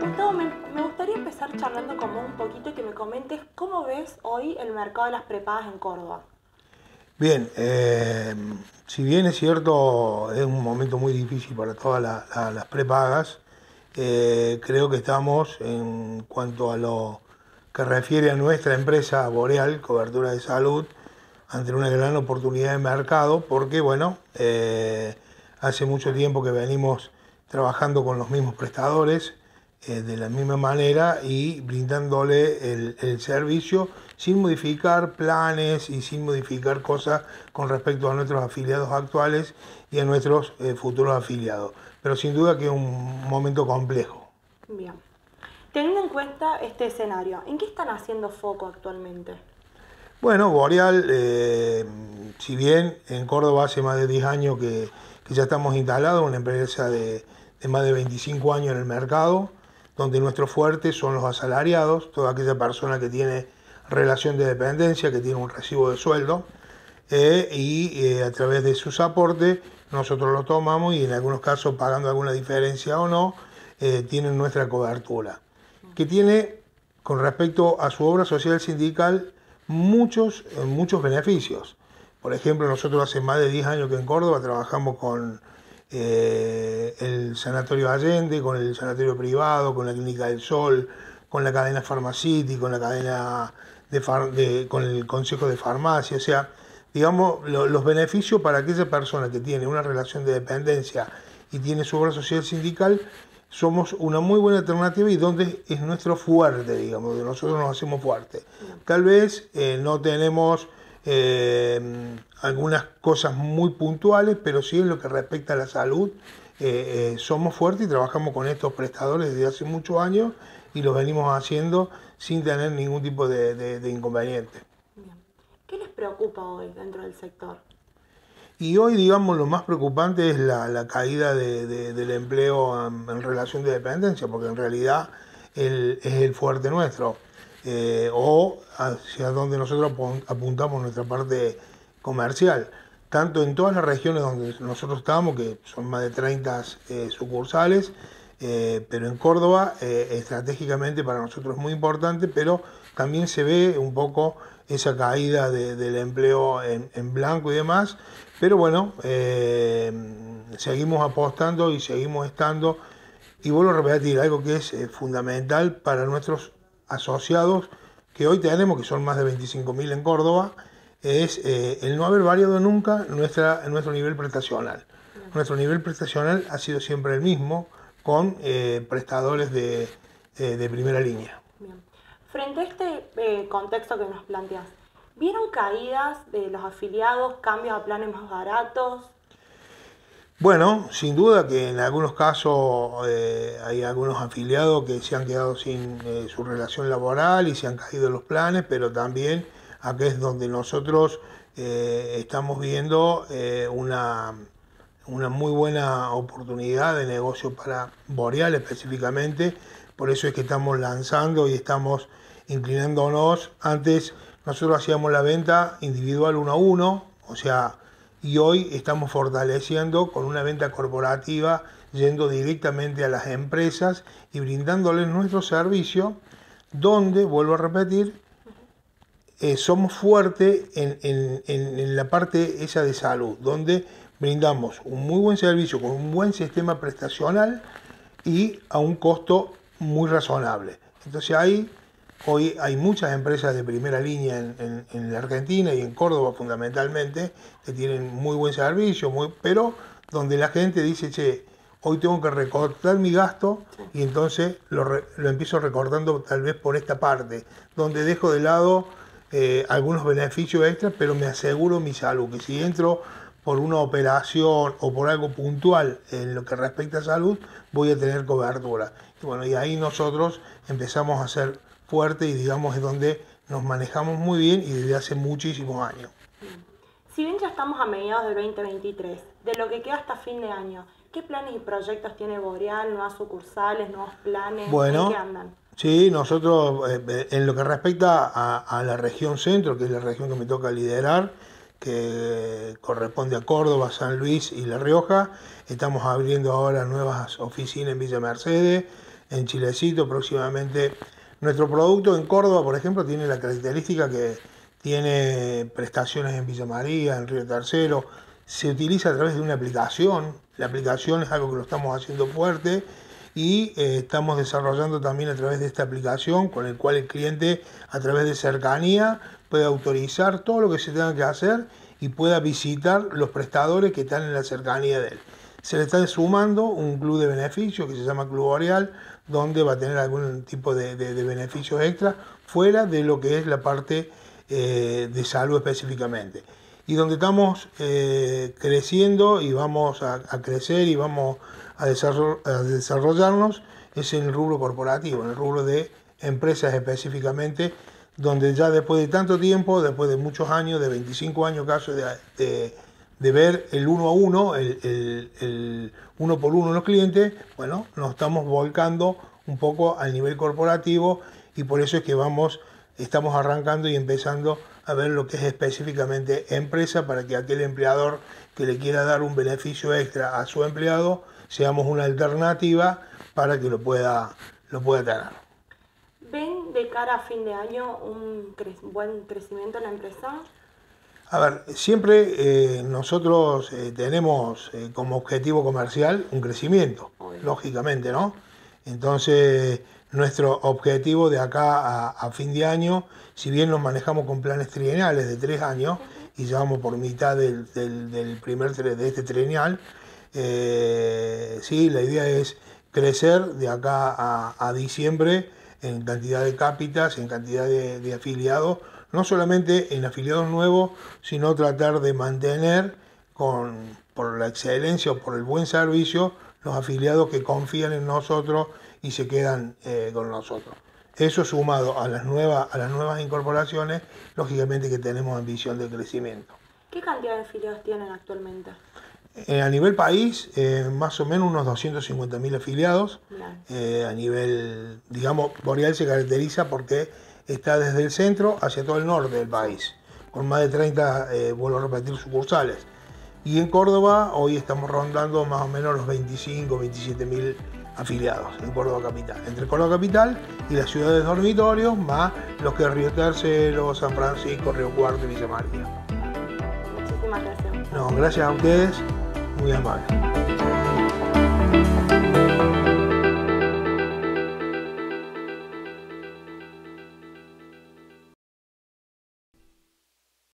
Gustavo, me, gustaría empezar charlando con vos un poquito y que me comentes cómo ves hoy el mercado de las prepagas en Córdoba. Bien, eh, si bien es cierto, es un momento muy difícil para todas las prepagas, eh, creo que estamos en cuanto a lo que refiere a nuestra empresa Boreal, cobertura de salud, ante una gran oportunidad de mercado, porque bueno, eh, hace mucho tiempo que venimos trabajando con los mismos prestadores eh, de la misma manera y brindándole el, servicio sin modificar planes y sin modificar cosas con respecto a nuestros afiliados actuales y a nuestros eh, futuros afiliados. Pero sin duda que es un momento complejo. Bien. Teniendo en cuenta este escenario, ¿en qué están haciendo foco actualmente? Bueno, Boreal, eh, si bien en Córdoba hace más de 10 años que, que ya estamos instalados, una empresa de, de más de 25 años en el mercado, donde nuestro fuerte son los asalariados, toda aquella persona que tiene relación de dependencia, que tiene un recibo de sueldo, eh, y eh, a través de sus aportes nosotros lo tomamos y en algunos casos pagando alguna diferencia o no, eh, tienen nuestra cobertura, que tiene con respecto a su obra social sindical muchos, muchos beneficios. Por ejemplo, nosotros hace más de 10 años que en Córdoba trabajamos con eh, el Sanatorio Allende, con el Sanatorio Privado, con la Clínica del Sol, con la cadena farmacity con la cadena de, con el Consejo de Farmacia, o sea, digamos, los beneficios para aquella persona que tiene una relación de dependencia y tiene su obra social sindical, somos una muy buena alternativa y donde es nuestro fuerte, digamos, nosotros nos hacemos fuerte. Tal vez eh, no tenemos eh, algunas cosas muy puntuales, pero sí en lo que respecta a la salud, eh, eh, somos fuertes y trabajamos con estos prestadores desde hace muchos años y los venimos haciendo sin tener ningún tipo de, de, inconveniente. ¿Qué les preocupa hoy dentro del sector? Y hoy, digamos, lo más preocupante es la, caída del empleo en, relación de dependencia, porque en realidad es el fuerte nuestro eh, o hacia donde nosotros apuntamos nuestra parte comercial. Tanto en todas las regiones donde nosotros estamos, que son más de 30 eh, sucursales, eh, pero en Córdoba estratégicamente para nosotros es muy importante, pero también se ve un poco esa caída del empleo en, en, blanco y demás, pero bueno, seguimos apostando y seguimos estando, y vuelvo a repetir, algo que es fundamental para nuestros asociados que hoy tenemos, que son más de 25.000 en Córdoba, es eh, el no haber variado nunca nuestra, nuestro nivel prestacional. Nuestro nivel prestacional ha sido siempre el mismo con eh, prestadores eh, de, primera línea. Frente a este contexto que nos planteas, ¿vieron caídas de los afiliados, cambios a planes más baratos, bueno, sin duda que en algunos casos eh, hay algunos afiliados que se han quedado sin eh, su relación laboral y se han caído los planes, pero también acá es donde nosotros eh, estamos viendo una, una muy buena oportunidad de negocio para Boreal específicamente, por eso es que estamos lanzando y estamos inclinándonos. Antes nosotros hacíamos la venta individual uno a uno, o sea, y hoy estamos fortaleciendo con una venta corporativa yendo directamente a las empresas y brindándoles nuestro servicio, donde, vuelvo a repetir, eh, somos fuertes en, la parte esa de salud, donde brindamos un muy buen servicio con un buen sistema prestacional y a un costo muy razonable. Entonces ahí Hoy hay muchas empresas de primera línea en, la Argentina y en Córdoba fundamentalmente que tienen muy buen servicio, muy, pero donde la gente dice, che, hoy tengo que recortar mi gasto y entonces lo, lo empiezo recortando tal vez por esta parte, donde dejo de lado eh, algunos beneficios extras, pero me aseguro mi salud, que si entro por una operación o por algo puntual en lo que respecta a salud, voy a tener cobertura. bueno, y ahí nosotros empezamos a hacer fuerte y digamos es donde nos manejamos muy bien y desde hace muchísimos años. Si bien ya estamos a mediados del 2023, de lo que queda hasta fin de año, ¿qué planes y proyectos tiene Boreal, nuevas sucursales, nuevos planes? Bueno, qué andan? Sí, nosotros eh, eh, en lo que respecta a, a, la región centro, que es la región que me toca liderar, que corresponde a Córdoba, San Luis y La Rioja, estamos abriendo ahora nuevas oficinas en Villa Mercedes, en Chilecito, próximamente nuestro producto en Córdoba, por ejemplo, tiene la característica que tiene prestaciones en Villa María, en Río Tercero, se utiliza a través de una aplicación, la aplicación es algo que lo estamos haciendo fuerte y eh, estamos desarrollando también a través de esta aplicación con el cual el cliente a través de cercanía puede autorizar todo lo que se tenga que hacer y pueda visitar los prestadores que están en la cercanía de él se le está sumando un club de beneficio que se llama Club Oreal donde va a tener algún tipo de, de, beneficios extra fuera de lo que es la parte eh, de salud específicamente. Y donde estamos eh, creciendo y vamos a, crecer y vamos a, desarrollarnos es en el rubro corporativo, en el rubro de empresas específicamente, donde ya después de tanto tiempo, después de muchos años, de 25 años caso, de de ver el uno a uno, el, uno por uno los clientes, bueno, nos estamos volcando un poco al nivel corporativo y por eso es que vamos, estamos arrancando y empezando a ver lo que es específicamente empresa para que aquel empleador que le quiera dar un beneficio extra a su empleado, seamos una alternativa para que lo pueda, lo pueda tener. ¿Ven de cara a fin de año un buen crecimiento en la empresa? A ver, siempre eh, nosotros eh, tenemos eh, como objetivo comercial un crecimiento, lógicamente, ¿no? Entonces, nuestro objetivo de acá a, fin de año, si bien nos manejamos con planes trienales de tres años y llevamos por mitad del, del, primer de este trienal, sí, la idea es crecer de acá a, diciembre en cantidad de cápitas, en cantidad de afiliados no solamente en afiliados nuevos, sino tratar de mantener con, por la excelencia o por el buen servicio los afiliados que confían en nosotros y se quedan eh, con nosotros. Eso sumado a las, nuevas, a las nuevas incorporaciones, lógicamente que tenemos ambición de crecimiento. ¿Qué cantidad de afiliados tienen actualmente? Eh, a nivel país, eh, más o menos unos 250.000 afiliados. a nivel, digamos, Boreal se caracteriza porque está desde el centro hacia todo el norte del país, con más de 30, vuelvo a repetir, sucursales. Y en Córdoba hoy estamos rondando más o menos los 25, 27 mil afiliados en Córdoba Capital. Entre Córdoba Capital y las ciudades dormitorios, más los que Río Tercero, San Francisco, Río Cuarto y Villa María. Muchísimas gracias. No, gracias a ustedes, muy amable